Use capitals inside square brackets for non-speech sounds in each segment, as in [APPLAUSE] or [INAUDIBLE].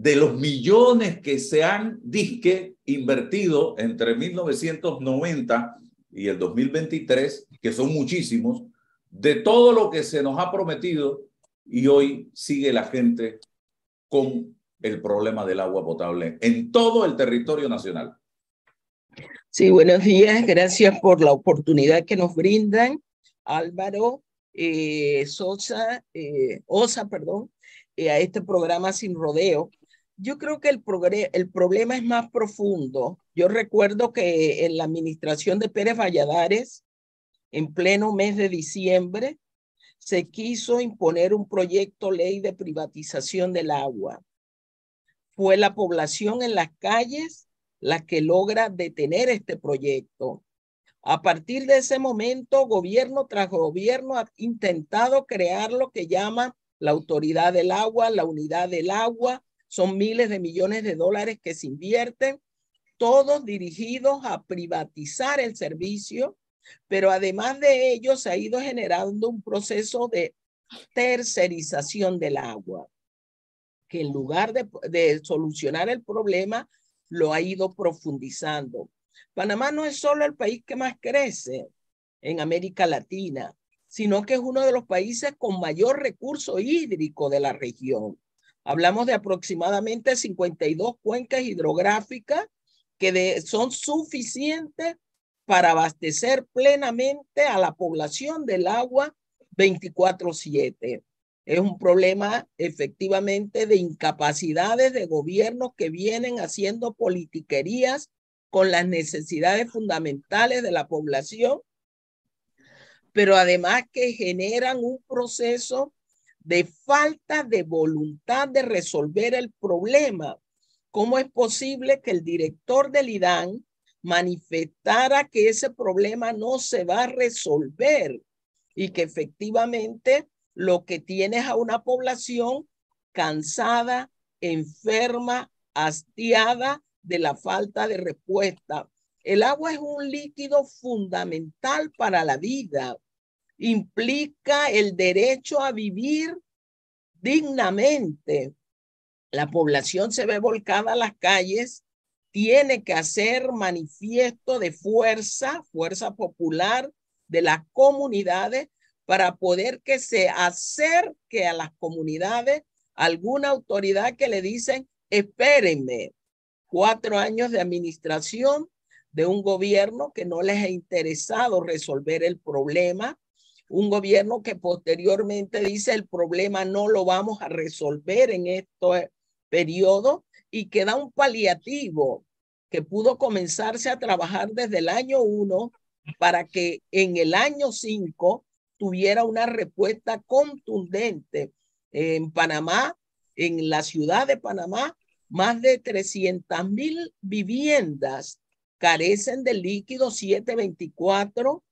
de los millones que se han disque invertido entre 1990 y el 2023, que son muchísimos, de todo lo que se nos ha prometido y hoy sigue la gente con el problema del agua potable en todo el territorio nacional. Sí, buenos días, gracias por la oportunidad que nos brindan, Álvaro eh, Sosa, eh, Osa, perdón, eh, a este programa Sin Rodeo. Yo creo que el, problema es más profundo. Yo recuerdo que en la administración de Pérez Valladares, en pleno mes de diciembre, se quiso imponer un proyecto ley de privatización del agua. Fue la población en las calles la que logra detener este proyecto. A partir de ese momento, gobierno tras gobierno ha intentado crear lo que llama la autoridad del agua, la unidad del agua, son miles de millones de dólares que se invierten, todos dirigidos a privatizar el servicio, pero además de ello se ha ido generando un proceso de tercerización del agua, que en lugar de, solucionar el problema, lo ha ido profundizando. Panamá no es solo el país que más crece en América Latina, sino que es uno de los países con mayor recurso hídrico de la región. Hablamos de aproximadamente 52 cuencas hidrográficas que son suficientes para abastecer plenamente a la población del agua 24/7. Es un problema efectivamente de incapacidades de gobiernos que vienen haciendo politiquerías con las necesidades fundamentales de la población, pero además que generan un proceso de falta de voluntad de resolver el problema. ¿Cómo es posible que el director del IDAN manifestara que ese problema no se va a resolver y que efectivamente lo que tienes a una población cansada, enferma, hastiada de la falta de respuesta? El agua es un líquido fundamental para la vida implica el derecho a vivir dignamente. La población se ve volcada a las calles, tiene que hacer manifiesto de fuerza, fuerza popular de las comunidades para poder que se acerque a las comunidades alguna autoridad que le dicen, espérenme, cuatro años de administración de un gobierno que no les ha interesado resolver el problema, un gobierno que posteriormente dice el problema no lo vamos a resolver en este periodo y que da un paliativo que pudo comenzarse a trabajar desde el año uno para que en el año cinco tuviera una respuesta contundente. En Panamá, en la ciudad de Panamá, más de 300 mil viviendas carecen de líquido 724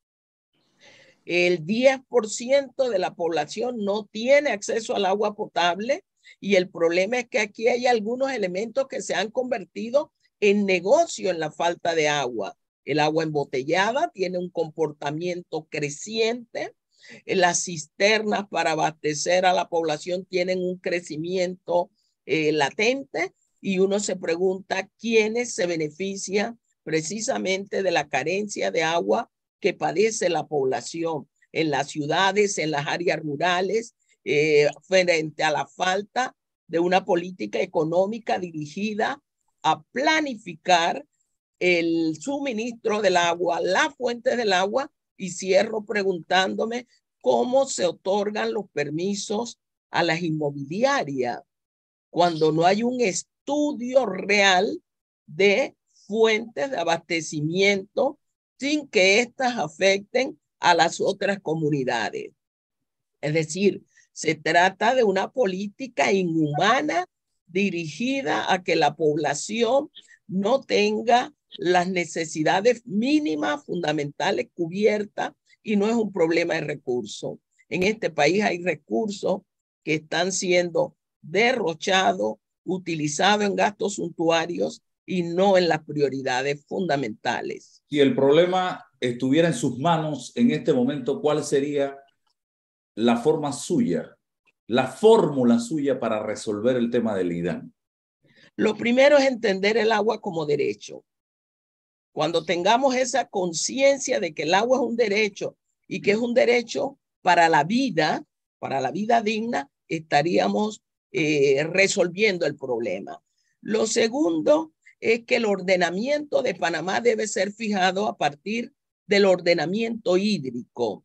el 10% de la población no tiene acceso al agua potable y el problema es que aquí hay algunos elementos que se han convertido en negocio en la falta de agua. El agua embotellada tiene un comportamiento creciente. Las cisternas para abastecer a la población tienen un crecimiento eh, latente y uno se pregunta quiénes se benefician precisamente de la carencia de agua que padece la población en las ciudades, en las áreas rurales, eh, frente a la falta de una política económica dirigida a planificar el suministro del agua, las fuentes del agua, y cierro preguntándome cómo se otorgan los permisos a las inmobiliarias cuando no hay un estudio real de fuentes de abastecimiento sin que estas afecten a las otras comunidades. Es decir, se trata de una política inhumana dirigida a que la población no tenga las necesidades mínimas fundamentales cubiertas y no es un problema de recursos. En este país hay recursos que están siendo derrochados, utilizados en gastos suntuarios y no en las prioridades fundamentales. Si el problema estuviera en sus manos en este momento, ¿cuál sería la forma suya, la fórmula suya para resolver el tema del IDAN? Lo primero es entender el agua como derecho. Cuando tengamos esa conciencia de que el agua es un derecho y que es un derecho para la vida, para la vida digna, estaríamos eh, resolviendo el problema. Lo segundo es que el ordenamiento de Panamá debe ser fijado a partir del ordenamiento hídrico,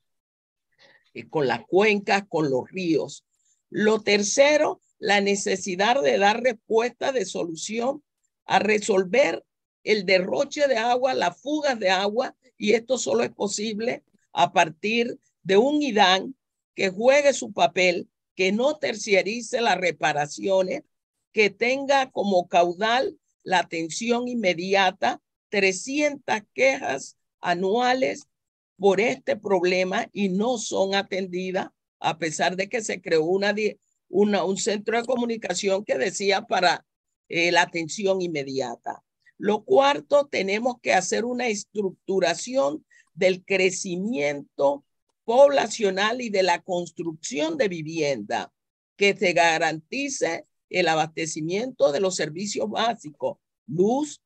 eh, con las cuencas, con los ríos. Lo tercero, la necesidad de dar respuesta de solución a resolver el derroche de agua, las fugas de agua, y esto solo es posible a partir de un IDAN que juegue su papel, que no terciarice las reparaciones, que tenga como caudal la atención inmediata, 300 quejas anuales por este problema y no son atendidas, a pesar de que se creó una, un centro de comunicación que decía para eh, la atención inmediata. Lo cuarto, tenemos que hacer una estructuración del crecimiento poblacional y de la construcción de vivienda que se garantice el abastecimiento de los servicios básicos, luz,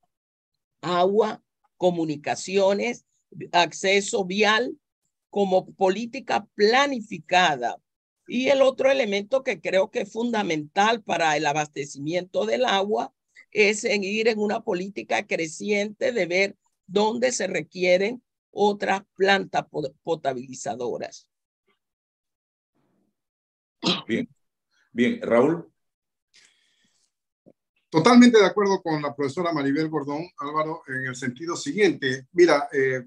agua, comunicaciones, acceso vial, como política planificada. Y el otro elemento que creo que es fundamental para el abastecimiento del agua es seguir en una política creciente de ver dónde se requieren otras plantas potabilizadoras. Bien, bien, Raúl. Totalmente de acuerdo con la profesora Maribel Gordón, Álvaro, en el sentido siguiente. Mira, eh,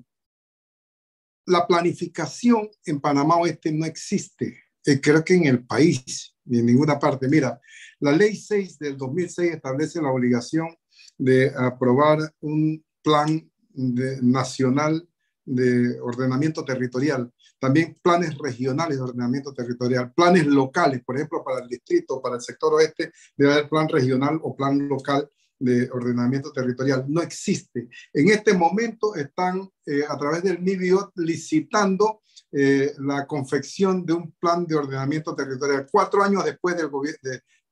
la planificación en Panamá Oeste no existe, eh, creo que en el país, ni en ninguna parte. Mira, la ley 6 del 2006 establece la obligación de aprobar un plan nacional de ordenamiento territorial también planes regionales de ordenamiento territorial, planes locales, por ejemplo, para el distrito, para el sector oeste, debe haber plan regional o plan local de ordenamiento territorial. No existe. En este momento están eh, a través del MIBIOT licitando eh, la confección de un plan de ordenamiento territorial cuatro años después del,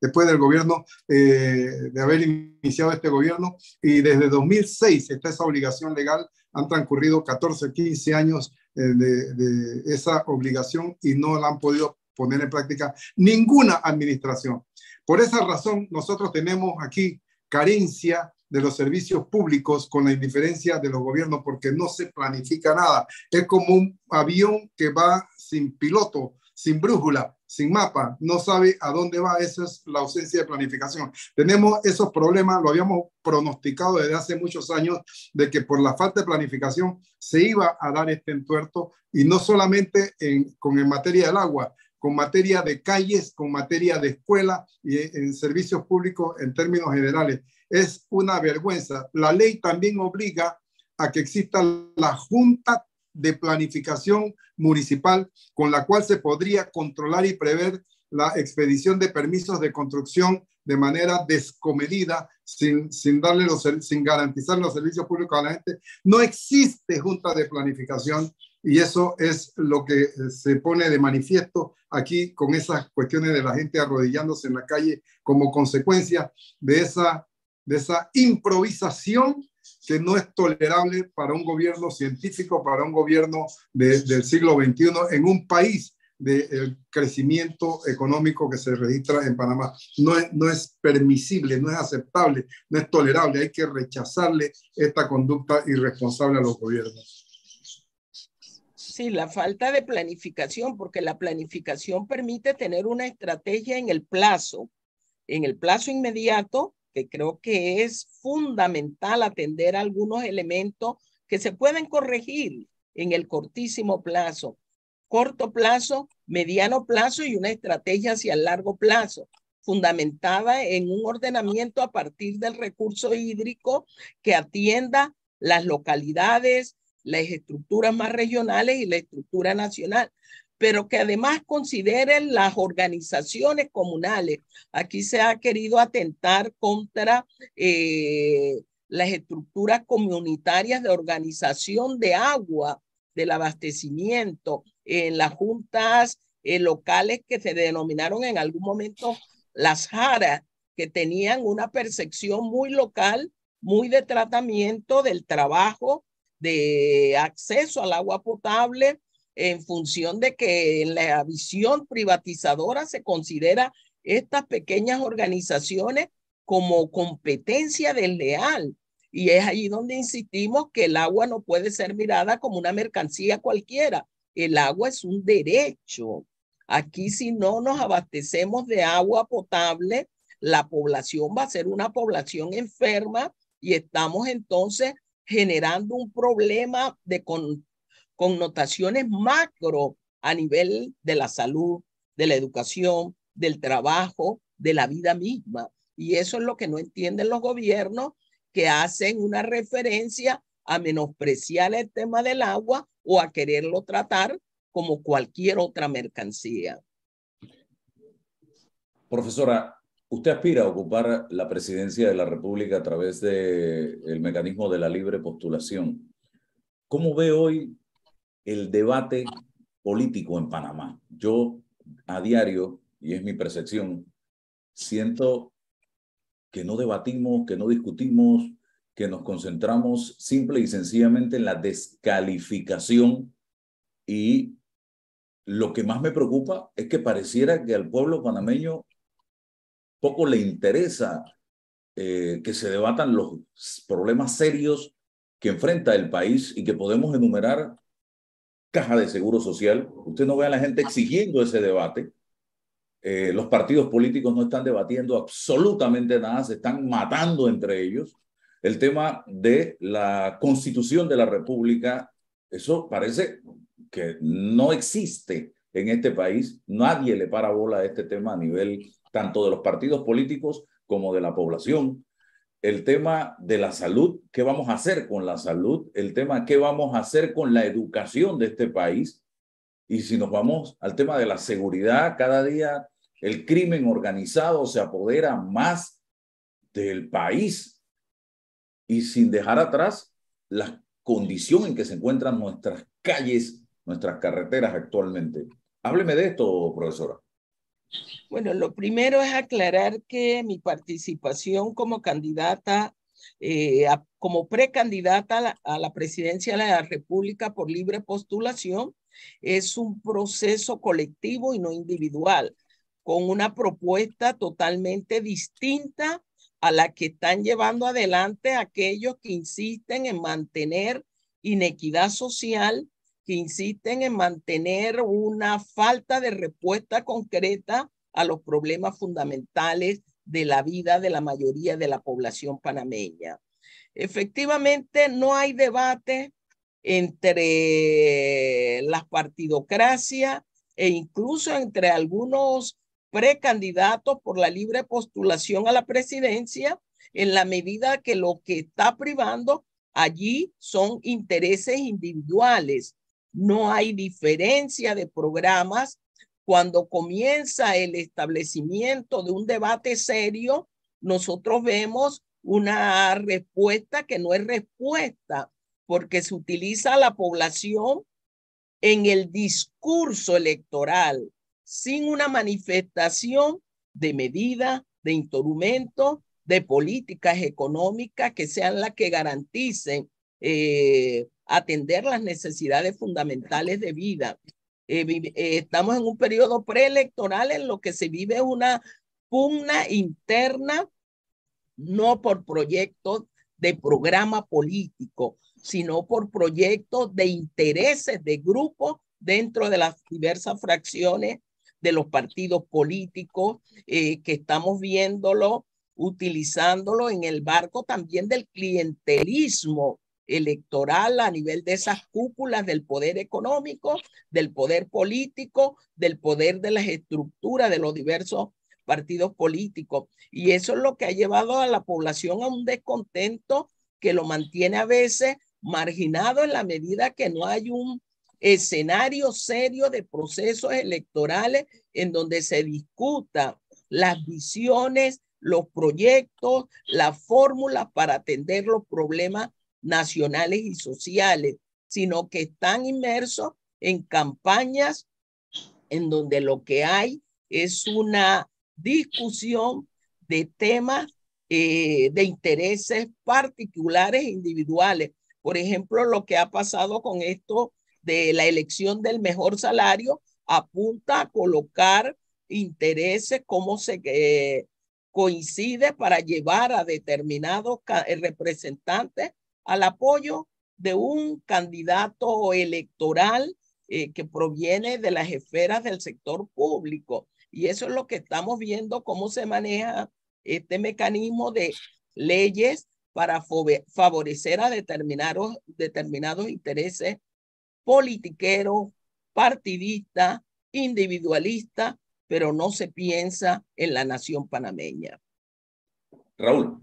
después del gobierno, eh, de haber iniciado este gobierno. Y desde 2006 está esa obligación legal. Han transcurrido 14, 15 años eh, de, esa obligación y no la han podido poner en práctica ninguna administración. Por esa razón, nosotros tenemos aquí carencia de los servicios públicos con la indiferencia de los gobiernos porque no se planifica nada. Es como un avión que va sin piloto sin brújula, sin mapa, no sabe a dónde va, eso es la ausencia de planificación. Tenemos esos problemas, lo habíamos pronosticado desde hace muchos años, de que por la falta de planificación se iba a dar este entuerto, y no solamente en, con, en materia del agua, con materia de calles, con materia de escuela y en servicios públicos en términos generales. Es una vergüenza. La ley también obliga a que exista la Junta de planificación municipal con la cual se podría controlar y prever la expedición de permisos de construcción de manera descomedida, sin, sin, darle los, sin garantizar los servicios públicos a la gente. No existe junta de planificación y eso es lo que eh, se pone de manifiesto aquí con esas cuestiones de la gente arrodillándose en la calle como consecuencia de esa, de esa improvisación que no es tolerable para un gobierno científico, para un gobierno del siglo XXI en un país del de crecimiento económico que se registra en Panamá. No no es permisible, no es aceptable, no es tolerable. Hay que rechazarle esta conducta irresponsable a los gobiernos. Sí, la falta de planificación, porque la planificación permite tener una estrategia en el plazo, en el plazo inmediato creo que es fundamental atender algunos elementos que se pueden corregir en el cortísimo plazo, corto plazo, mediano plazo y una estrategia hacia el largo plazo, fundamentada en un ordenamiento a partir del recurso hídrico que atienda las localidades, las estructuras más regionales y la estructura nacional pero que además consideren las organizaciones comunales. Aquí se ha querido atentar contra eh, las estructuras comunitarias de organización de agua, del abastecimiento, en las juntas eh, locales que se denominaron en algún momento las jaras, que tenían una percepción muy local, muy de tratamiento del trabajo, de acceso al agua potable en función de que en la visión privatizadora se considera estas pequeñas organizaciones como competencia desleal. Y es ahí donde insistimos que el agua no puede ser mirada como una mercancía cualquiera. El agua es un derecho. Aquí si no nos abastecemos de agua potable, la población va a ser una población enferma y estamos entonces generando un problema de, control connotaciones macro a nivel de la salud, de la educación, del trabajo, de la vida misma. Y eso es lo que no entienden los gobiernos que hacen una referencia a menospreciar el tema del agua o a quererlo tratar como cualquier otra mercancía. Profesora, usted aspira a ocupar la presidencia de la República a través del mecanismo de la libre postulación. ¿Cómo ve hoy el debate político en Panamá. Yo a diario, y es mi percepción, siento que no debatimos, que no discutimos, que nos concentramos simple y sencillamente en la descalificación y lo que más me preocupa es que pareciera que al pueblo panameño poco le interesa eh, que se debatan los problemas serios que enfrenta el país y que podemos enumerar caja de seguro social. Usted no ve a la gente exigiendo ese debate. Eh, los partidos políticos no están debatiendo absolutamente nada, se están matando entre ellos. El tema de la constitución de la República, eso parece que no existe en este país. Nadie le para bola a este tema a nivel tanto de los partidos políticos como de la población el tema de la salud, qué vamos a hacer con la salud, el tema qué vamos a hacer con la educación de este país. Y si nos vamos al tema de la seguridad, cada día el crimen organizado se apodera más del país y sin dejar atrás la condición en que se encuentran nuestras calles, nuestras carreteras actualmente. Hábleme de esto, profesora. Bueno, lo primero es aclarar que mi participación como candidata, eh, como precandidata a la presidencia de la República por libre postulación, es un proceso colectivo y no individual, con una propuesta totalmente distinta a la que están llevando adelante aquellos que insisten en mantener inequidad social, que insisten en mantener una falta de respuesta concreta a los problemas fundamentales de la vida de la mayoría de la población panameña. Efectivamente, no hay debate entre la partidocracia e incluso entre algunos precandidatos por la libre postulación a la presidencia, en la medida que lo que está privando allí son intereses individuales. No hay diferencia de programas cuando comienza el establecimiento de un debate serio, nosotros vemos una respuesta que no es respuesta, porque se utiliza la población en el discurso electoral, sin una manifestación de medida, de instrumentos, de políticas económicas que sean las que garanticen eh, atender las necesidades fundamentales de vida. Eh, eh, estamos en un periodo preelectoral en lo que se vive una pugna interna, no por proyectos de programa político, sino por proyectos de intereses de grupos dentro de las diversas fracciones de los partidos políticos, eh, que estamos viéndolo, utilizándolo en el barco también del clientelismo electoral a nivel de esas cúpulas del poder económico, del poder político, del poder de las estructuras de los diversos partidos políticos. Y eso es lo que ha llevado a la población a un descontento que lo mantiene a veces marginado en la medida que no hay un escenario serio de procesos electorales en donde se discuta las visiones, los proyectos, las fórmulas para atender los problemas nacionales y sociales, sino que están inmersos en campañas en donde lo que hay es una discusión de temas eh, de intereses particulares e individuales. Por ejemplo, lo que ha pasado con esto de la elección del mejor salario apunta a colocar intereses, como se eh, coincide para llevar a determinados representantes al apoyo de un candidato electoral eh, que proviene de las esferas del sector público. Y eso es lo que estamos viendo, cómo se maneja este mecanismo de leyes para favorecer a determinados, determinados intereses politiqueros, partidistas, individualistas, pero no se piensa en la nación panameña. Raúl.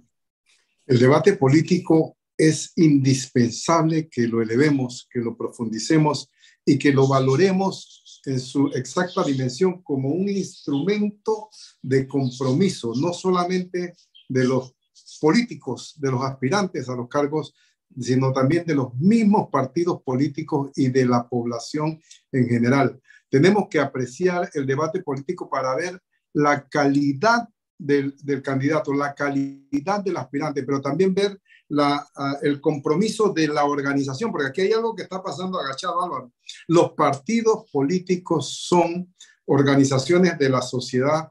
El debate político es indispensable que lo elevemos, que lo profundicemos y que lo valoremos en su exacta dimensión como un instrumento de compromiso, no solamente de los políticos, de los aspirantes a los cargos, sino también de los mismos partidos políticos y de la población en general. Tenemos que apreciar el debate político para ver la calidad del, candidato, la calidad del aspirante, pero también ver ah, el compromiso de la organización, porque aquí hay algo que está pasando agachado, Álvaro. Los partidos políticos son organizaciones de la sociedad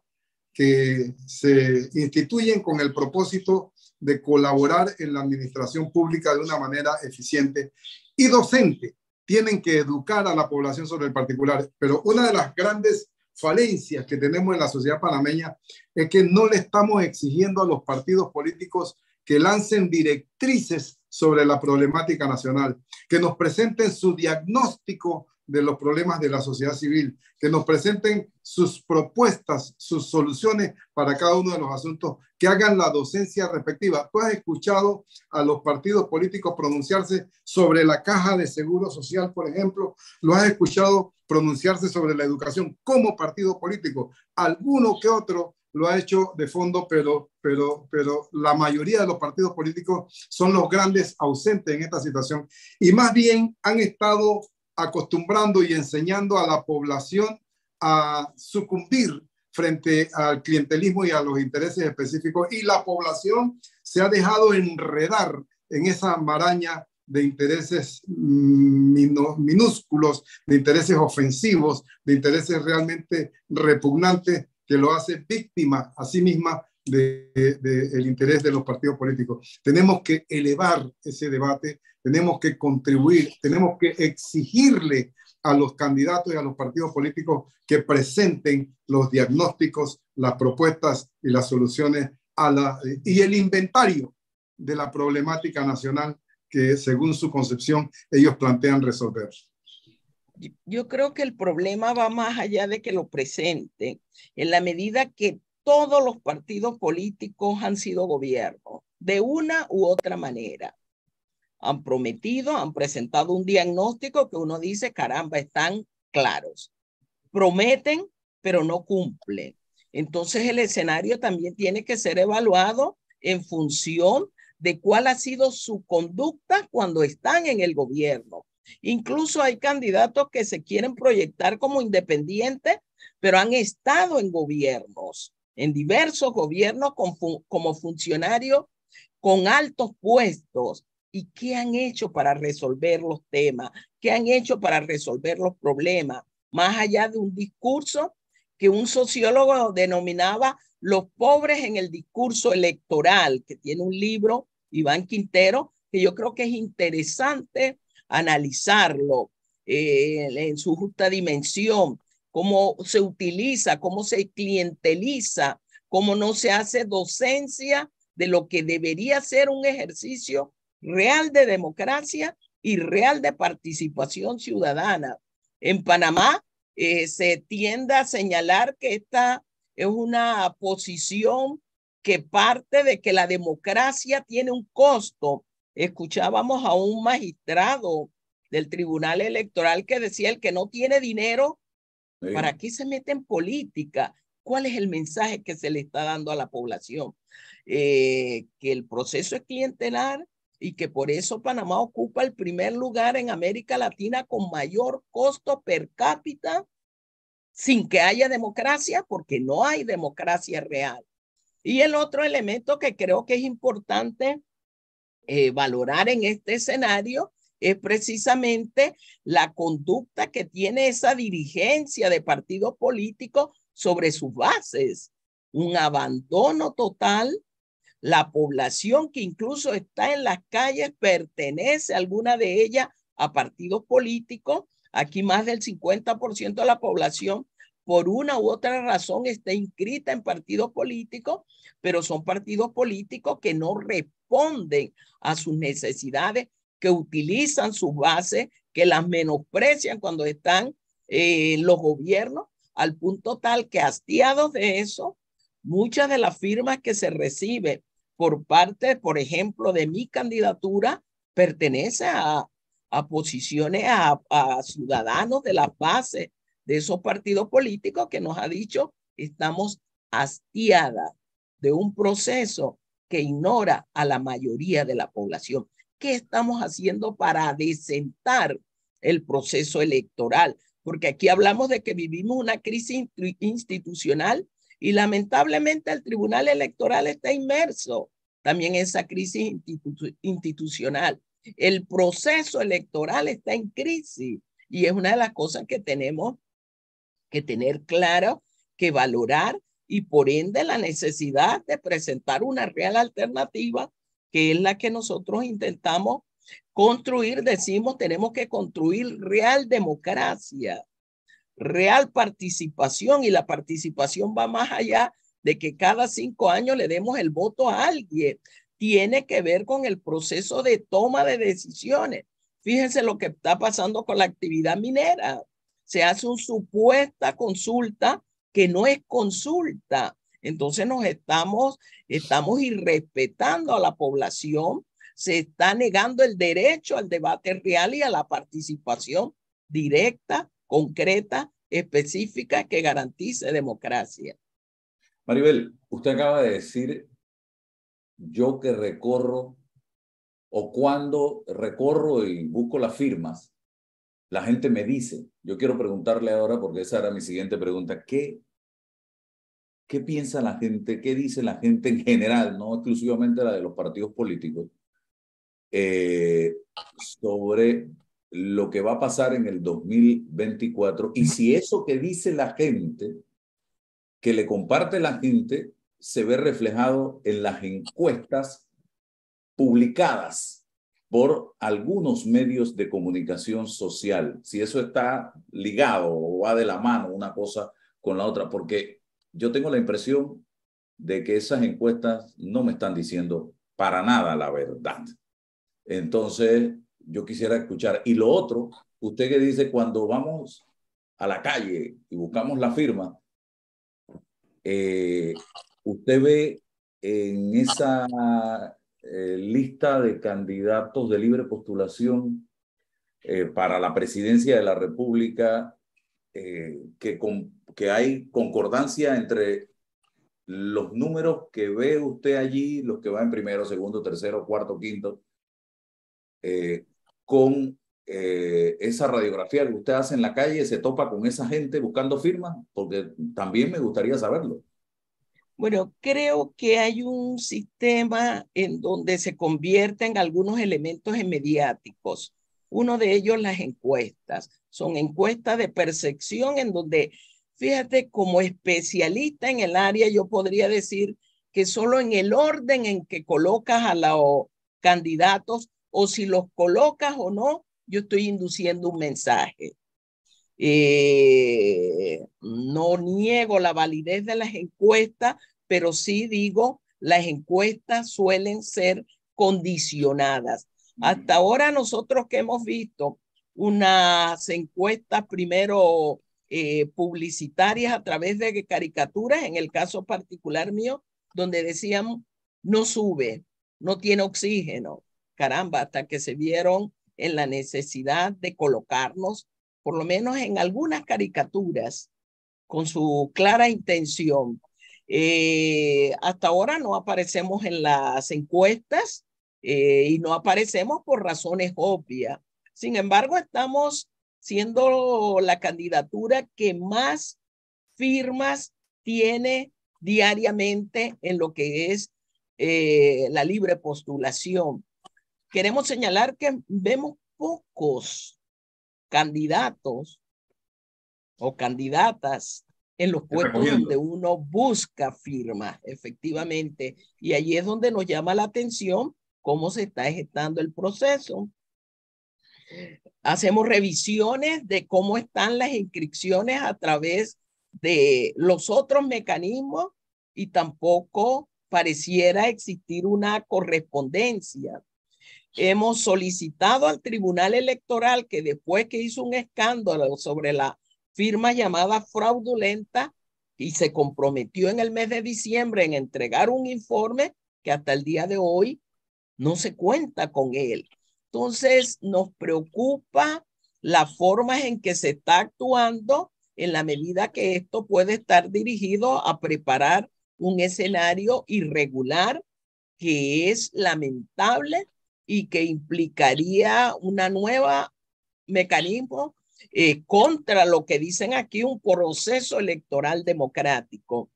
que se instituyen con el propósito de colaborar en la administración pública de una manera eficiente y docente. Tienen que educar a la población sobre el particular, pero una de las grandes falencias que tenemos en la sociedad panameña es que no le estamos exigiendo a los partidos políticos que lancen directrices sobre la problemática nacional, que nos presenten su diagnóstico de los problemas de la sociedad civil, que nos presenten sus propuestas, sus soluciones para cada uno de los asuntos, que hagan la docencia respectiva. Tú has escuchado a los partidos políticos pronunciarse sobre la caja de seguro social, por ejemplo, lo has escuchado pronunciarse sobre la educación como partido político. Alguno que otro lo ha hecho de fondo, pero, pero, pero la mayoría de los partidos políticos son los grandes ausentes en esta situación y más bien han estado acostumbrando y enseñando a la población a sucumbir frente al clientelismo y a los intereses específicos y la población se ha dejado enredar en esa maraña de intereses mm, minúsculos, de intereses ofensivos, de intereses realmente repugnantes que lo hace víctima a sí misma del interés de los partidos políticos. Tenemos que elevar ese debate, tenemos que contribuir, tenemos que exigirle a los candidatos y a los partidos políticos que presenten los diagnósticos, las propuestas y las soluciones a la, y el inventario de la problemática nacional que según su concepción ellos plantean resolver. Yo creo que el problema va más allá de que lo presente En la medida que todos los partidos políticos han sido gobierno, de una u otra manera. Han prometido, han presentado un diagnóstico que uno dice, caramba, están claros. Prometen, pero no cumplen. Entonces el escenario también tiene que ser evaluado en función de cuál ha sido su conducta cuando están en el gobierno. Incluso hay candidatos que se quieren proyectar como independientes, pero han estado en gobiernos en diversos gobiernos como funcionarios con altos puestos. ¿Y qué han hecho para resolver los temas? ¿Qué han hecho para resolver los problemas? Más allá de un discurso que un sociólogo denominaba los pobres en el discurso electoral, que tiene un libro, Iván Quintero, que yo creo que es interesante analizarlo eh, en su justa dimensión, cómo se utiliza, cómo se clienteliza, cómo no se hace docencia de lo que debería ser un ejercicio real de democracia y real de participación ciudadana. En Panamá eh, se tiende a señalar que esta es una posición que parte de que la democracia tiene un costo. Escuchábamos a un magistrado del Tribunal Electoral que decía el que no tiene dinero ¿Para qué se mete en política? ¿Cuál es el mensaje que se le está dando a la población? Eh, que el proceso es clientelar y que por eso Panamá ocupa el primer lugar en América Latina con mayor costo per cápita sin que haya democracia, porque no hay democracia real. Y el otro elemento que creo que es importante eh, valorar en este escenario es precisamente la conducta que tiene esa dirigencia de partidos políticos sobre sus bases, un abandono total. La población que incluso está en las calles pertenece alguna de ellas a partidos políticos. Aquí más del 50% de la población por una u otra razón está inscrita en partidos políticos, pero son partidos políticos que no responden a sus necesidades que utilizan sus bases, que las menosprecian cuando están eh, los gobiernos, al punto tal que hastiados de eso, muchas de las firmas que se recibe por parte, por ejemplo, de mi candidatura, pertenece a, a posiciones, a, ciudadanos de las bases de esos partidos políticos que nos ha dicho, estamos hastiadas de un proceso que ignora a la mayoría de la población. ¿Qué estamos haciendo para desentar el proceso electoral? Porque aquí hablamos de que vivimos una crisis institucional y lamentablemente el Tribunal Electoral está inmerso también en esa crisis institucional. El proceso electoral está en crisis y es una de las cosas que tenemos que tener claro, que valorar y por ende la necesidad de presentar una real alternativa que es la que nosotros intentamos construir, decimos, tenemos que construir real democracia, real participación y la participación va más allá de que cada cinco años le demos el voto a alguien. Tiene que ver con el proceso de toma de decisiones. Fíjense lo que está pasando con la actividad minera. Se hace una supuesta consulta que no es consulta. Entonces nos estamos, estamos irrespetando a la población, se está negando el derecho al debate real y a la participación directa, concreta, específica que garantice democracia. Maribel, usted acaba de decir, yo que recorro o cuando recorro y busco las firmas, la gente me dice, yo quiero preguntarle ahora, porque esa era mi siguiente pregunta, ¿qué qué piensa la gente, qué dice la gente en general, no exclusivamente la de los partidos políticos, eh, sobre lo que va a pasar en el 2024 y si eso que dice la gente, que le comparte la gente, se ve reflejado en las encuestas publicadas por algunos medios de comunicación social, si eso está ligado o va de la mano una cosa con la otra, porque yo tengo la impresión de que esas encuestas no me están diciendo para nada la verdad. Entonces, yo quisiera escuchar. Y lo otro, usted que dice, cuando vamos a la calle y buscamos la firma, eh, usted ve en esa eh, lista de candidatos de libre postulación eh, para la presidencia de la República eh, que, con, que hay concordancia entre los números que ve usted allí, los que van primero, segundo, tercero, cuarto, quinto, eh, con eh, esa radiografía que usted hace en la calle, se topa con esa gente buscando firmas, porque también me gustaría saberlo. Bueno, creo que hay un sistema en donde se convierten algunos elementos en mediáticos. Uno de ellos las encuestas. Son encuestas de percepción en donde, fíjate, como especialista en el área, yo podría decir que solo en el orden en que colocas a los candidatos o si los colocas o no, yo estoy induciendo un mensaje. Eh, no niego la validez de las encuestas, pero sí digo, las encuestas suelen ser condicionadas. Hasta ahora nosotros que hemos visto unas encuestas primero eh, publicitarias a través de caricaturas, en el caso particular mío, donde decían, no sube, no tiene oxígeno. Caramba, hasta que se vieron en la necesidad de colocarnos, por lo menos en algunas caricaturas, con su clara intención. Eh, hasta ahora no aparecemos en las encuestas, eh, y no aparecemos por razones obvias. Sin embargo, estamos siendo la candidatura que más firmas tiene diariamente en lo que es eh, la libre postulación. Queremos señalar que vemos pocos candidatos o candidatas en los puestos donde uno busca firmas, efectivamente. Y allí es donde nos llama la atención cómo se está ejecutando el proceso. Hacemos revisiones de cómo están las inscripciones a través de los otros mecanismos y tampoco pareciera existir una correspondencia. Hemos solicitado al Tribunal Electoral que después que hizo un escándalo sobre la firma llamada fraudulenta y se comprometió en el mes de diciembre en entregar un informe que hasta el día de hoy no se cuenta con él. Entonces nos preocupa la forma en que se está actuando en la medida que esto puede estar dirigido a preparar un escenario irregular que es lamentable y que implicaría una nueva mecanismo eh, contra lo que dicen aquí un proceso electoral democrático.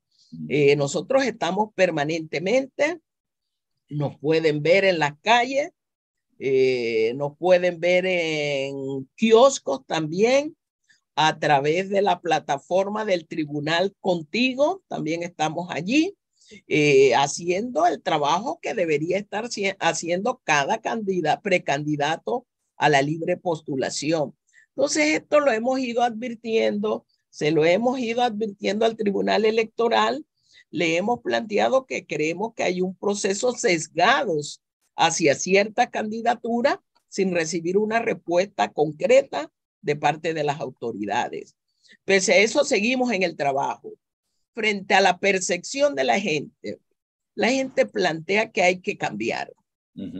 Eh, nosotros estamos permanentemente nos pueden ver en las calles, eh, nos pueden ver en kioscos también, a través de la plataforma del Tribunal Contigo, también estamos allí. Eh, haciendo el trabajo que debería estar haciendo cada precandidato a la libre postulación. Entonces, esto lo hemos ido advirtiendo, se lo hemos ido advirtiendo al Tribunal Electoral le hemos planteado que creemos que hay un proceso sesgado hacia cierta candidatura sin recibir una respuesta concreta de parte de las autoridades. Pese a eso, seguimos en el trabajo. Frente a la percepción de la gente, la gente plantea que hay que cambiar.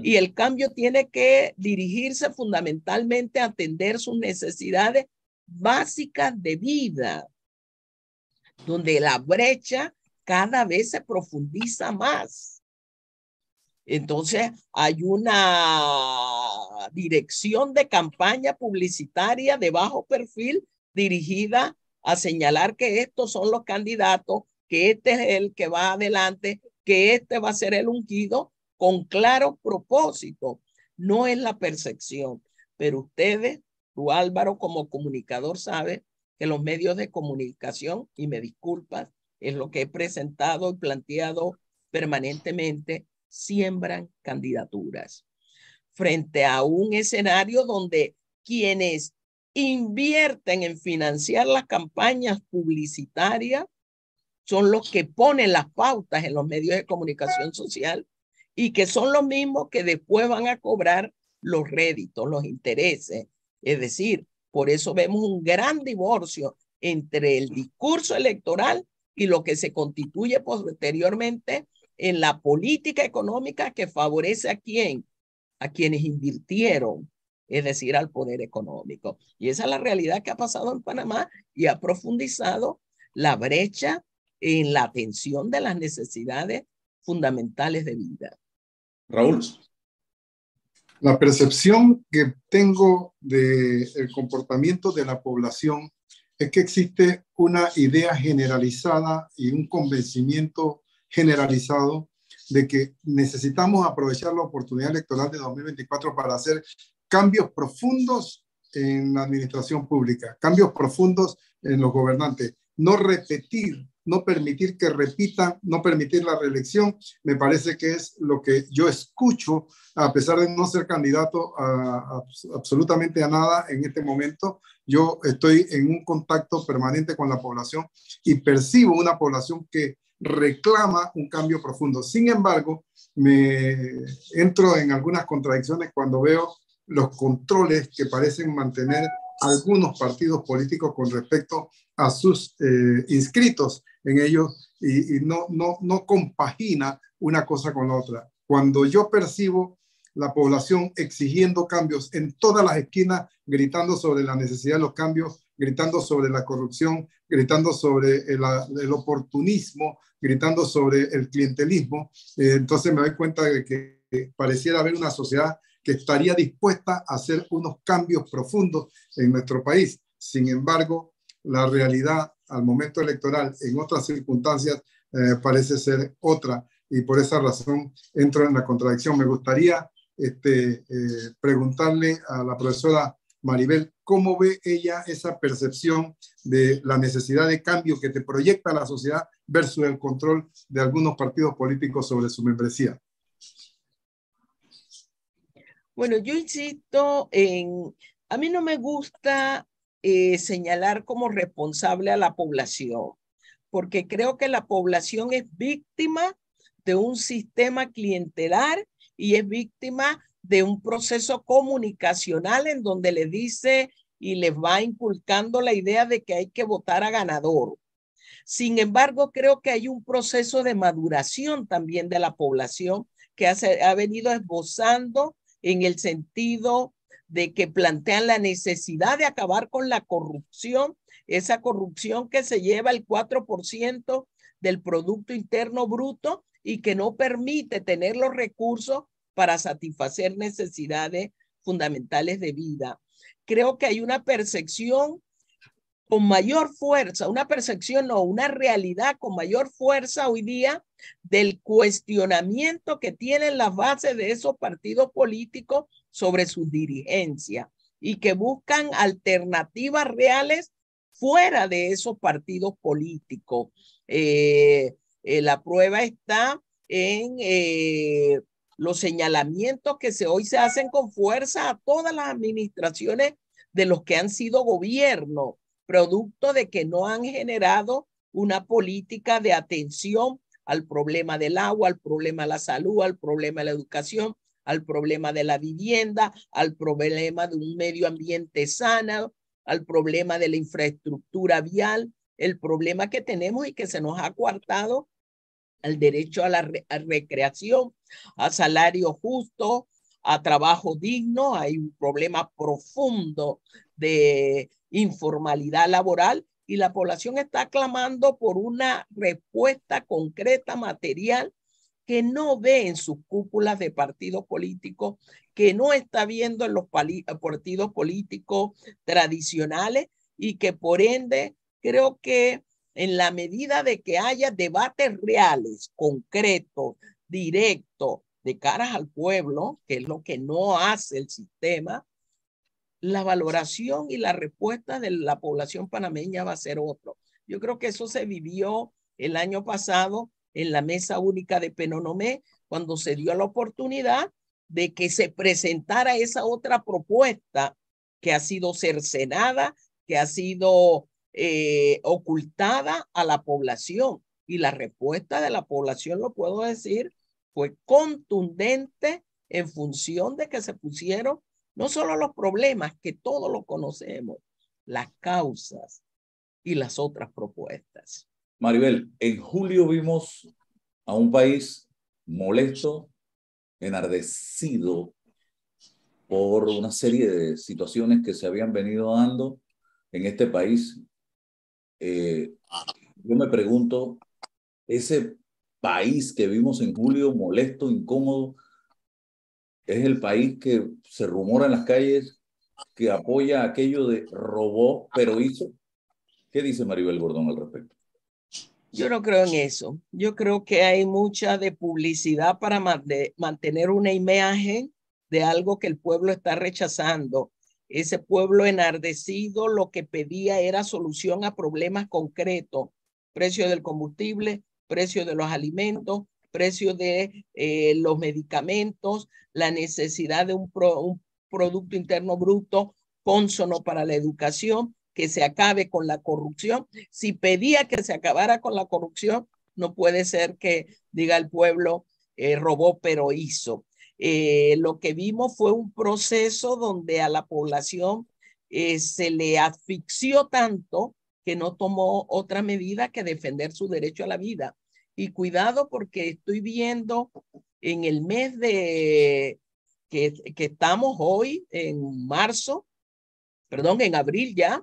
Y el cambio tiene que dirigirse fundamentalmente a atender sus necesidades básicas de vida, donde la brecha cada vez se profundiza más. Entonces, hay una dirección de campaña publicitaria de bajo perfil dirigida a señalar que estos son los candidatos, que este es el que va adelante, que este va a ser el ungido con claro propósito. No es la percepción, pero ustedes, tú Álvaro como comunicador, sabe que los medios de comunicación, y me disculpas, es lo que he presentado y planteado permanentemente, siembran candidaturas frente a un escenario donde quienes invierten en financiar las campañas publicitarias son los que ponen las pautas en los medios de comunicación social y que son los mismos que después van a cobrar los réditos, los intereses. Es decir, por eso vemos un gran divorcio entre el discurso electoral y lo que se constituye posteriormente en la política económica que favorece a quién, a quienes invirtieron, es decir, al poder económico. Y esa es la realidad que ha pasado en Panamá y ha profundizado la brecha en la atención de las necesidades fundamentales de vida. Raúl. La percepción que tengo del comportamiento de la población es que existe una idea generalizada y un convencimiento generalizado de que necesitamos aprovechar la oportunidad electoral de 2024 para hacer cambios profundos en la administración pública, cambios profundos en los gobernantes, no repetir no permitir que repita, no permitir la reelección, me parece que es lo que yo escucho, a pesar de no ser candidato a, pues, absolutamente a nada en este momento, yo estoy en un contacto permanente con la población y percibo una población que reclama un cambio profundo. Sin embargo, me entro en algunas contradicciones cuando veo los controles que parecen mantener algunos partidos políticos con respecto a sus eh, inscritos en ellos y, no, no, no compagina una cosa con la otra. Cuando yo percibo la población exigiendo cambios en todas las esquinas, gritando sobre la necesidad de los cambios, gritando sobre la corrupción, gritando sobre eh, el, oportunismo, gritando sobre el clientelismo. Eh, entonces me doy cuenta de que pareciera haber una sociedad que estaría dispuesta a hacer unos cambios profundos en nuestro país. Sin embargo, la realidad al momento electoral en otras circunstancias eh, parece ser otra y por esa razón entro en la contradicción. Me gustaría este, eh, preguntarle a la profesora Maribel cómo ve ella esa percepción de la necesidad de cambio que te proyecta la sociedad versus el control de algunos partidos políticos sobre su membresía. Bueno, yo insisto en, a mí no me gusta eh, señalar como responsable a la población, porque creo que la población es víctima de un sistema clientelar y es víctima de un proceso comunicacional en donde le dice y le va inculcando la idea de que hay que votar a ganador. Sin embargo, creo que hay un proceso de maduración también de la población que ha venido esbozando en el sentido de que plantean la necesidad de acabar con la corrupción, esa corrupción que se lleva el 4% del Producto Interno Bruto y que no permite tener los recursos para satisfacer necesidades fundamentales de vida. Creo que hay una percepción con mayor fuerza, una percepción o una realidad con mayor fuerza hoy día del cuestionamiento que tienen las bases de esos partidos políticos sobre su dirigencia y que buscan alternativas reales fuera de esos partidos políticos. Eh, eh, la prueba está en eh, los señalamientos que hoy se hacen con fuerza a todas las administraciones de los que han sido gobierno, producto de que no han generado una política de atención al problema del agua, al problema de la salud, al problema de la educación, al problema de la vivienda, al problema de un medio ambiente sano, al problema de la infraestructura vial, el problema que tenemos y que se nos ha coartado al derecho a la recreación, a salario justo, a trabajo digno. Hay un problema profundo de informalidad laboral y la población está clamando por una respuesta concreta, material, que no ve en sus cúpulas de partidos políticos, que no está viendo en los partidos políticos tradicionales y que por ende creo que en la medida de que haya debates reales, concretos, directos, de caras al pueblo, que es lo que no hace el sistema, la valoración y la respuesta de la población panameña va a ser otro. Yo creo que eso se vivió el año pasado en la mesa única de Penonomé cuando se dio la oportunidad de que se presentara esa otra propuesta que ha sido cercenada, que ha sido eh, ocultada a la población. Y la respuesta de la población, lo puedo decir, fue contundente en función de que se pusieron no solo los problemas, que todos lo conocemos, las causas y las otras propuestas. Maribel, en julio vimos a un país molesto, enardecido por una serie de situaciones que se habían venido dando en este país. Eh, yo me pregunto, ese país que vimos en julio molesto, incómodo, es el país que se rumora en las calles que apoya aquello de robó, pero hizo. ¿Qué dice Maribel Gordón al respecto? Yo no creo en eso. Yo creo que hay mucha de publicidad para mantener una imagen de algo que el pueblo está rechazando. Ese pueblo enardecido lo que pedía era solución a problemas concretos. Precio del combustible, precio de los alimentos, precio de eh, los medicamentos, la necesidad de un, Producto Interno Bruto consono para la educación que se acabe con la corrupción. Si pedía que se acabara con la corrupción, no puede ser que diga el pueblo, eh, robó pero hizo. Eh, lo que vimos fue un proceso donde a la población eh, se le asfixió tanto que no tomó otra medida que defender su derecho a la vida. Y cuidado porque estoy viendo en el mes de que, que estamos hoy, en marzo, perdón, en abril ya,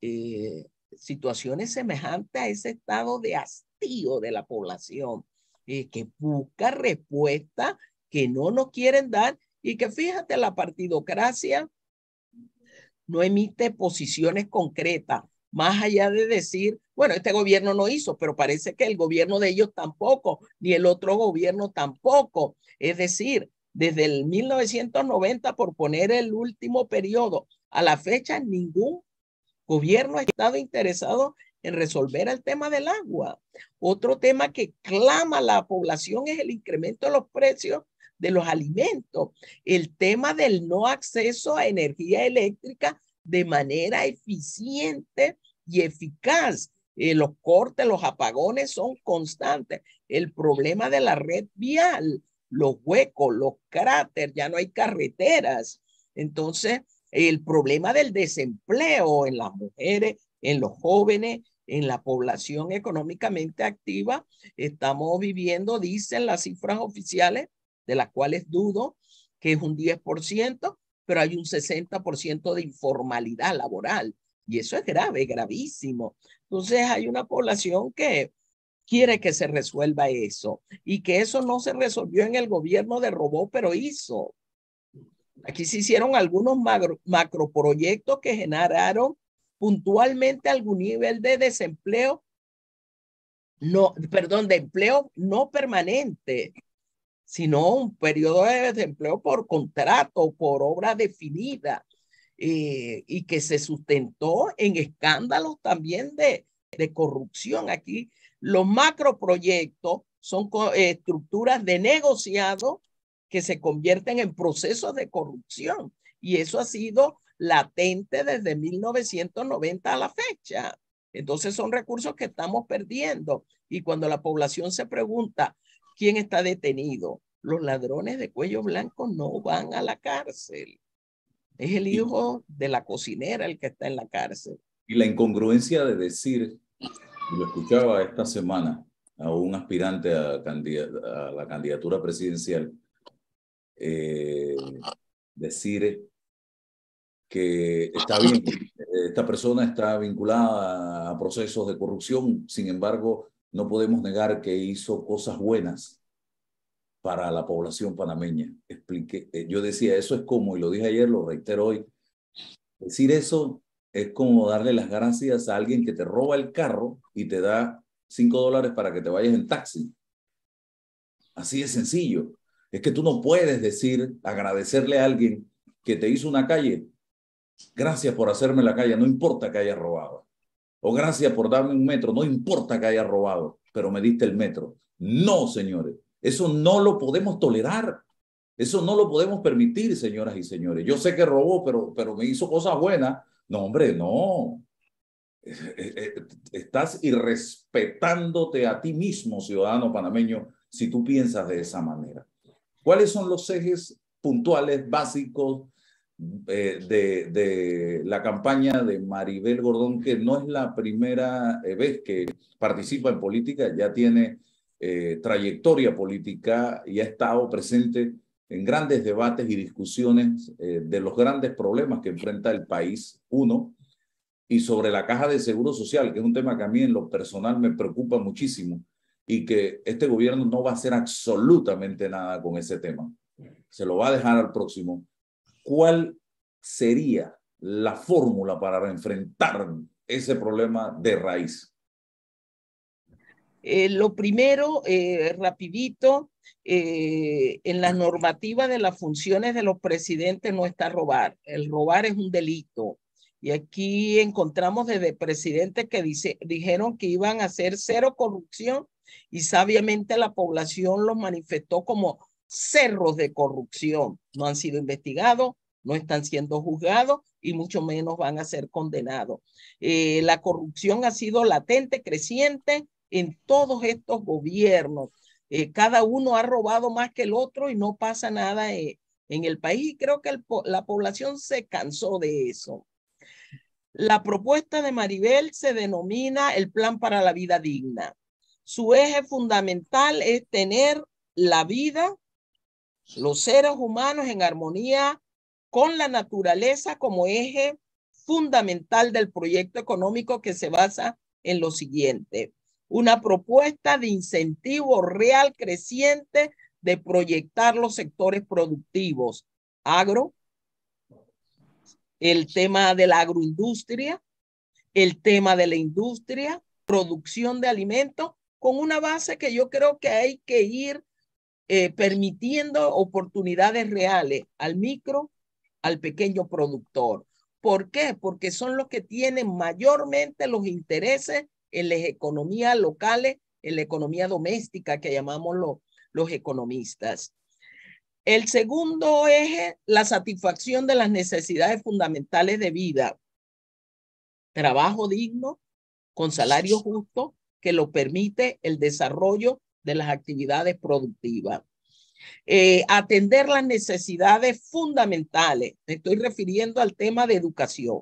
eh, situaciones semejantes a ese estado de hastío de la población, eh, que busca respuesta que no nos quieren dar y que fíjate, la partidocracia no emite posiciones concretas, más allá de decir, bueno, este gobierno no hizo, pero parece que el gobierno de ellos tampoco, ni el otro gobierno tampoco. Es decir, desde el 1990, por poner el último periodo, a la fecha, ningún gobierno ha estado interesado en resolver el tema del agua. Otro tema que clama la población es el incremento de los precios de los alimentos, el tema del no acceso a energía eléctrica de manera eficiente y eficaz. Eh, los cortes, los apagones son constantes. El problema de la red vial, los huecos, los cráteres, ya no hay carreteras. Entonces, el problema del desempleo en las mujeres, en los jóvenes, en la población económicamente activa. Estamos viviendo, dicen las cifras oficiales, de las cuales dudo, que es un 10%, pero hay un 60% de informalidad laboral. Y eso es grave, gravísimo. Entonces hay una población que quiere que se resuelva eso y que eso no se resolvió en el gobierno de Robó, pero hizo. Aquí se hicieron algunos macro, macroproyectos que generaron puntualmente algún nivel de desempleo, no, perdón, de empleo no permanente, sino un periodo de desempleo por contrato, por obra definida, eh, y que se sustentó en escándalos también de, corrupción. Aquí los macroproyectos son estructuras de negociado que se convierten en procesos de corrupción. Y eso ha sido latente desde 1990 a la fecha. Entonces son recursos que estamos perdiendo. Y cuando la población se pregunta, ¿quién está detenido? Los ladrones de cuello blanco no van a la cárcel. Es el hijo de la cocinera el que está en la cárcel. Y la incongruencia de decir, lo escuchaba esta semana a un aspirante a, a la candidatura presidencial, eh, decir que está bien, esta persona está vinculada a procesos de corrupción, sin embargo, no podemos negar que hizo cosas buenas para la población panameña. Eh, yo decía, eso es como, y lo dije ayer, lo reitero hoy, decir eso es como darle las gracias a alguien que te roba el carro y te da cinco dólares para que te vayas en taxi. Así de sencillo. Es que tú no puedes decir, agradecerle a alguien que te hizo una calle, gracias por hacerme la calle, no importa que haya robado. O gracias por darme un metro, no importa que haya robado, pero me diste el metro. No, señores, eso no lo podemos tolerar. Eso no lo podemos permitir, señoras y señores. Yo sé que robó, pero, pero me hizo cosas buenas. No, hombre, no. Eh, eh, eh, estás irrespetándote a ti mismo, ciudadano panameño, si tú piensas de esa manera. ¿Cuáles son los ejes puntuales, básicos eh, de, de, la campaña de Maribel Gordón, que no es la primera eh, vez que participa en política, ya tiene eh, trayectoria política y ha estado presente en grandes debates y discusiones de los grandes problemas que enfrenta el país, uno, y sobre la caja de seguro social, que es un tema que a mí en lo personal me preocupa muchísimo y que este gobierno no va a hacer absolutamente nada con ese tema. Se lo va a dejar al próximo. ¿Cuál sería la fórmula para enfrentar ese problema de raíz? Eh, lo primero, eh, rapidito, eh, en la normativa de las funciones de los presidentes no está robar. El robar es un delito. Y aquí encontramos desde presidentes que dijeron que iban a hacer cero corrupción y sabiamente la población los manifestó como cerros de corrupción. No han sido investigados, no están siendo juzgados y mucho menos van a ser condenados. Eh, la corrupción ha sido latente, creciente en todos estos gobiernos. Eh, cada uno ha robado más que el otro y no pasa nada eh, en el país. creo que la población se cansó de eso. La propuesta de Maribel se denomina el Plan para la Vida Digna. Su eje fundamental es tener la vida, los seres humanos en armonía con la naturaleza como eje fundamental del proyecto económico que se basa en lo siguiente, una propuesta de incentivo real creciente de proyectar los sectores productivos, agro, el tema de la agroindustria, el tema de la industria, producción de alimentos con una base que yo creo que hay que ir eh, permitiendo oportunidades reales al micro, al pequeño productor. ¿Por qué? Porque son los que tienen mayormente los intereses en las economías locales, en la economía doméstica que llamamos los economistas. El segundo eje, la satisfacción de las necesidades fundamentales de vida. Trabajo digno, con salario justo, que lo permite el desarrollo de las actividades productivas. Eh, atender las necesidades fundamentales, me estoy refiriendo al tema de educación,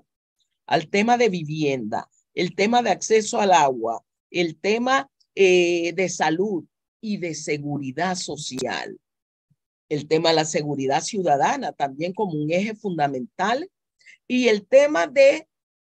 al tema de vivienda, el tema de acceso al agua, el tema eh, de salud y de seguridad social. El tema de la seguridad ciudadana también como un eje fundamental y el tema de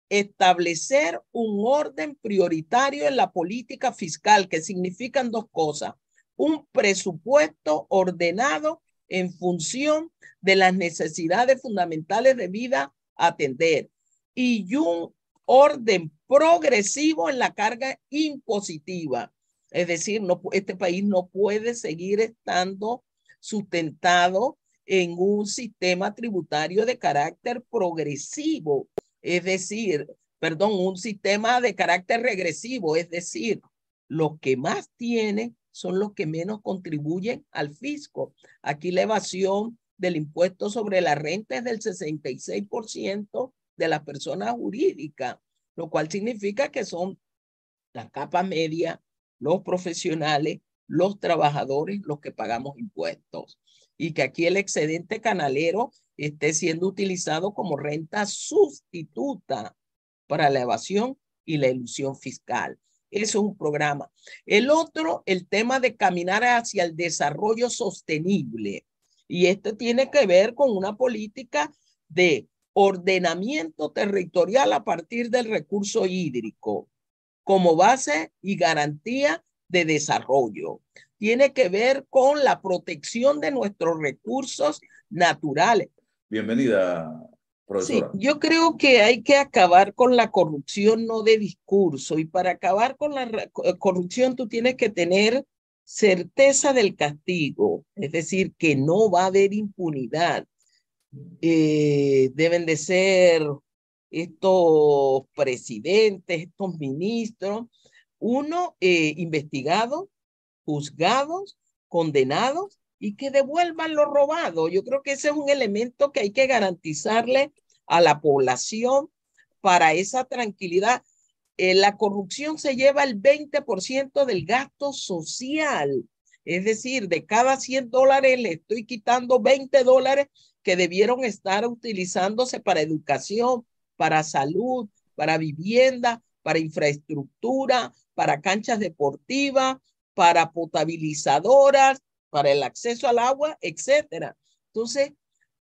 establecer un orden prioritario en la política fiscal, que significan dos cosas, un presupuesto ordenado en función de las necesidades fundamentales de vida a atender y un orden progresivo en la carga impositiva. Es decir, no, este país no puede seguir estando sustentado en un sistema tributario de carácter progresivo es decir, perdón, un sistema de carácter regresivo, es decir, los que más tienen son los que menos contribuyen al fisco. Aquí la evasión del impuesto sobre la renta es del 66% de las personas jurídicas, lo cual significa que son la capa media, los profesionales, los trabajadores, los que pagamos impuestos y que aquí el excedente canalero esté siendo utilizado como renta sustituta para la evasión y la ilusión fiscal. Eso es un programa. El otro, el tema de caminar hacia el desarrollo sostenible. Y esto tiene que ver con una política de ordenamiento territorial a partir del recurso hídrico como base y garantía de desarrollo tiene que ver con la protección de nuestros recursos naturales. Bienvenida, profesora. Sí, yo creo que hay que acabar con la corrupción, no de discurso. Y para acabar con la corrupción, tú tienes que tener certeza del castigo, es decir, que no va a haber impunidad. Eh, deben de ser estos presidentes, estos ministros, uno eh, investigado juzgados, condenados y que devuelvan lo robado. Yo creo que ese es un elemento que hay que garantizarle a la población para esa tranquilidad. Eh, la corrupción se lleva el 20% del gasto social. Es decir, de cada 100 dólares le estoy quitando 20 dólares que debieron estar utilizándose para educación, para salud, para vivienda, para infraestructura, para canchas deportivas, para potabilizadoras, para el acceso al agua, etcétera. Entonces,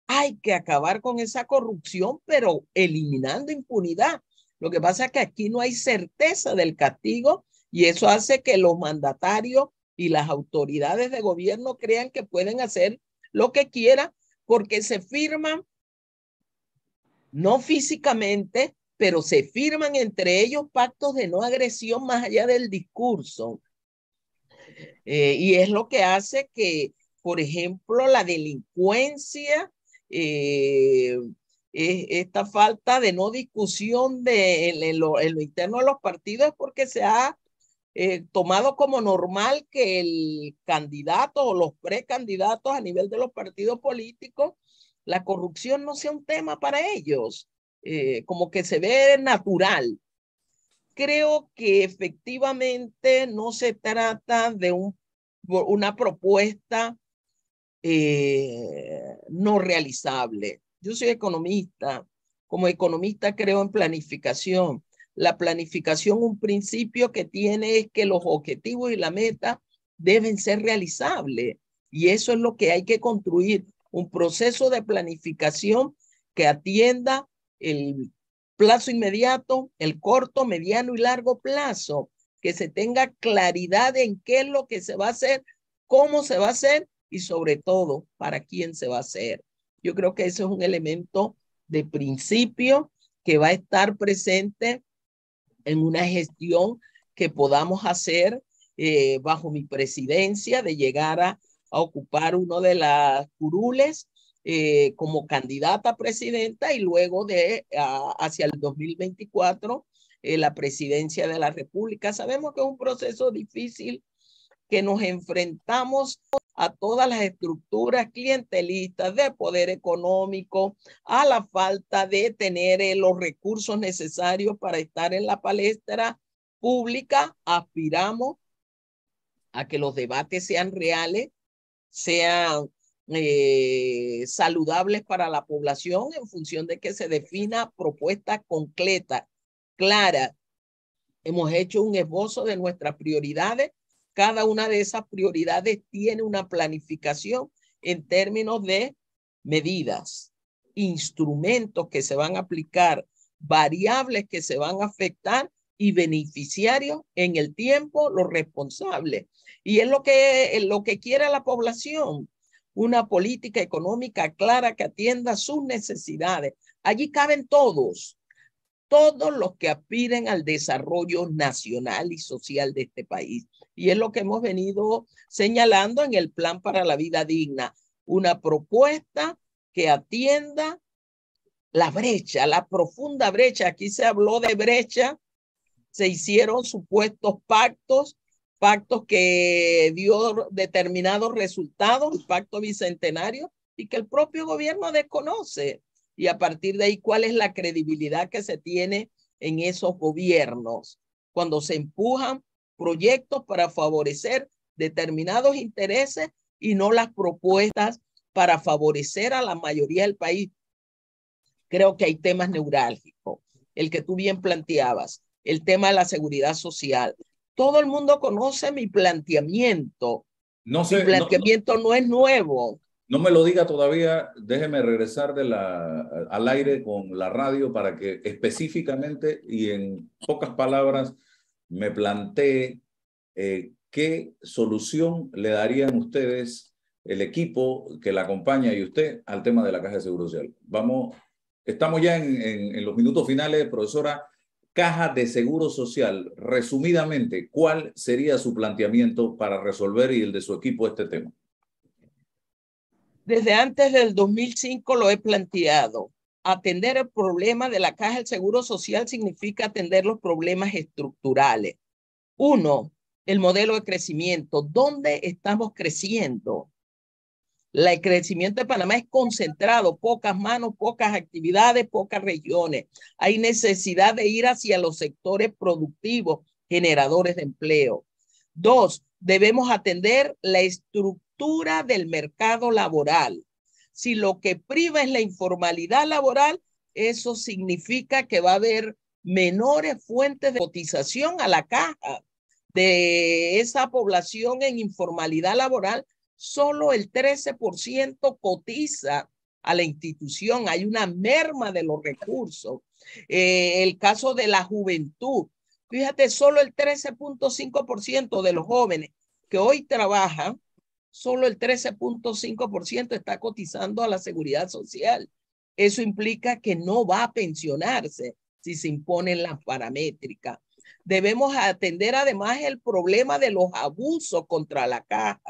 hay que acabar con esa corrupción, pero eliminando impunidad. Lo que pasa es que aquí no hay certeza del castigo y eso hace que los mandatarios y las autoridades de gobierno crean que pueden hacer lo que quieran porque se firman, no físicamente, pero se firman entre ellos pactos de no agresión más allá del discurso. Eh, y es lo que hace que, por ejemplo, la delincuencia, eh, esta falta de no discusión de, en, lo, interno de los partidos, porque se ha eh, tomado como normal que el candidato o los precandidatos a nivel de los partidos políticos, la corrupción no sea un tema para ellos, como que se ve natural creo que efectivamente no se trata de un, una propuesta eh, no realizable. Yo soy economista. Como economista creo en planificación. La planificación, un principio que tiene es que los objetivos y la meta deben ser realizables. Y eso es lo que hay que construir, un proceso de planificación que atienda el plazo inmediato, el corto, mediano y largo plazo, que se tenga claridad en qué es lo que se va a hacer, cómo se va a hacer y sobre todo para quién se va a hacer. Yo creo que ese es un elemento de principio que va a estar presente en una gestión que podamos hacer eh, bajo mi presidencia de llegar a, a ocupar uno de las curules eh, como candidata presidenta y luego de ah, hacia el 2024 eh, la presidencia de la República. Sabemos que es un proceso difícil que nos enfrentamos a todas las estructuras clientelistas de poder económico, a la falta de tener eh, los recursos necesarios para estar en la palestra pública. Aspiramos a que los debates sean reales, sean eh, saludables para la población en función de que se defina propuesta concreta clara Hemos hecho un esbozo de nuestras prioridades. Cada una de esas prioridades tiene una planificación en términos de medidas, instrumentos que se van a aplicar, variables que se van a afectar y beneficiarios en el tiempo, los responsables. Y es lo que, es lo que quiere la población una política económica clara que atienda sus necesidades. Allí caben todos, todos los que aspiren al desarrollo nacional y social de este país. Y es lo que hemos venido señalando en el Plan para la Vida Digna, una propuesta que atienda la brecha, la profunda brecha. Aquí se habló de brecha, se hicieron supuestos pactos pactos que dio determinados resultados, un pacto bicentenario, y que el propio gobierno desconoce. Y a partir de ahí, ¿cuál es la credibilidad que se tiene en esos gobiernos? Cuando se empujan proyectos para favorecer determinados intereses y no las propuestas para favorecer a la mayoría del país. Creo que hay temas neurálgicos, el que tú bien planteabas, el tema de la seguridad social, todo el mundo conoce mi planteamiento. No sé, mi planteamiento no, es nuevo. No me lo diga todavía, déjeme regresar de la, al aire con la radio para que específicamente y en pocas palabras me plantee eh, qué solución le darían ustedes, el equipo que la acompaña y usted, al tema de la Caja de Seguro Social. Vamos, estamos ya en los minutos finales, profesora. Caja de Seguro Social, resumidamente, ¿cuál sería su planteamiento para resolver y el de su equipo este tema? Desde antes del 2005 lo he planteado. Atender el problema de la Caja del Seguro Social significa atender los problemas estructurales. Uno, el modelo de crecimiento. ¿Dónde estamos creciendo? el crecimiento de Panamá es concentrado, pocas manos, pocas actividades, pocas regiones. Hay necesidad de ir hacia los sectores productivos, generadores de empleo. Dos, debemos atender la estructura del mercado laboral. Si lo que priva es la informalidad laboral, eso significa que va a haber menores fuentes de cotización a la caja de esa población en informalidad laboral solo el 13% cotiza a la institución. Hay una merma de los recursos. Eh, el caso de la juventud, fíjate, solo el 13.5% de los jóvenes que hoy trabajan, solo el 13.5% está cotizando a la seguridad social. Eso implica que no va a pensionarse si se imponen las paramétricas. Debemos atender además el problema de los abusos contra la caja.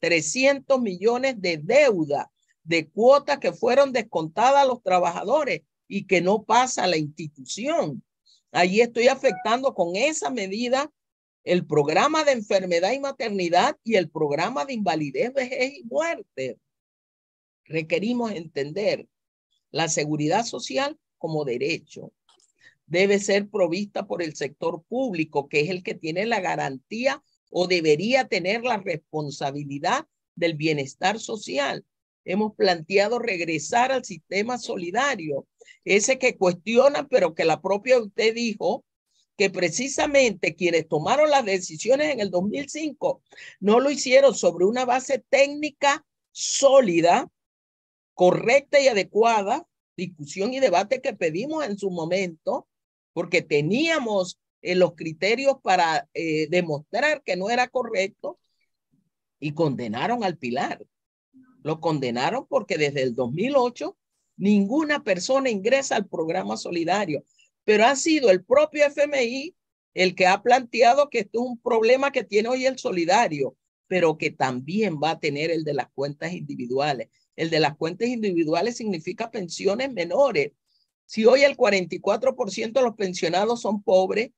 300 millones de deuda de cuotas que fueron descontadas a los trabajadores y que no pasa a la institución. Ahí estoy afectando con esa medida el programa de enfermedad y maternidad y el programa de invalidez, vejez y muerte. Requerimos entender la seguridad social como derecho. Debe ser provista por el sector público, que es el que tiene la garantía o debería tener la responsabilidad del bienestar social. Hemos planteado regresar al sistema solidario, ese que cuestiona, pero que la propia usted dijo que precisamente quienes tomaron las decisiones en el 2005 no lo hicieron sobre una base técnica sólida, correcta y adecuada, discusión y debate que pedimos en su momento, porque teníamos eh, los criterios para eh, demostrar que no era correcto y condenaron al Pilar. Lo condenaron porque desde el 2008 ninguna persona ingresa al programa solidario, pero ha sido el propio FMI el que ha planteado que esto es un problema que tiene hoy el solidario, pero que también va a tener el de las cuentas individuales. El de las cuentas individuales significa pensiones menores. Si hoy el 44% de los pensionados son pobres,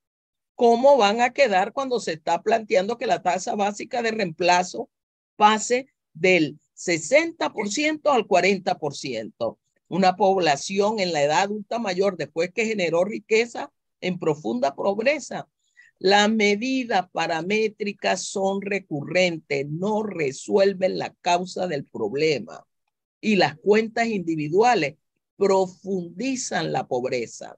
cómo van a quedar cuando se está planteando que la tasa básica de reemplazo pase del 60% al 40%. Una población en la edad adulta mayor, después que generó riqueza en profunda pobreza. Las medidas paramétricas son recurrentes, no resuelven la causa del problema. Y las cuentas individuales profundizan la pobreza.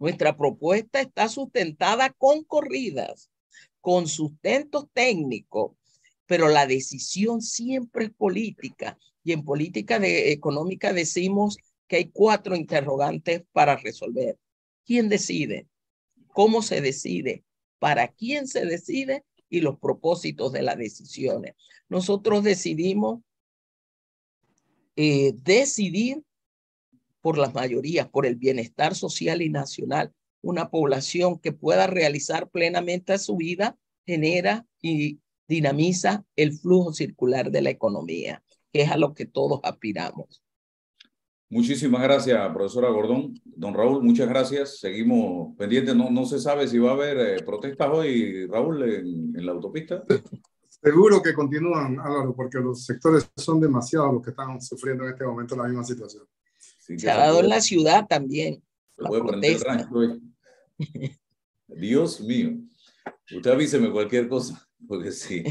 Nuestra propuesta está sustentada con corridas, con sustentos técnicos, pero la decisión siempre es política. Y en política de, económica decimos que hay cuatro interrogantes para resolver. ¿Quién decide? ¿Cómo se decide? ¿Para quién se decide? Y los propósitos de las decisiones. Nosotros decidimos eh, decidir por las mayorías, por el bienestar social y nacional. Una población que pueda realizar plenamente su vida genera y dinamiza el flujo circular de la economía, que es a lo que todos aspiramos. Muchísimas gracias, profesora Gordón. Don Raúl, muchas gracias. Seguimos pendientes. No, no se sabe si va a haber eh, protestas hoy, Raúl, en, en la autopista. Seguro que continúan, Álvaro, porque los sectores son demasiados los que están sufriendo en este momento la misma situación. Se en la ciudad también. [LAUGHS] Dios mío. Usted avíseme cualquier cosa, [LAUGHS] porque sí,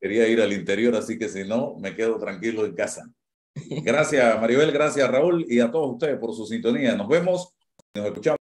quería ir al interior, así que si no, me quedo tranquilo en casa. [LAUGHS] Gracias, Maribel, gracias, Raúl, y a todos ustedes por su sintonía. Nos vemos, nos escuchamos.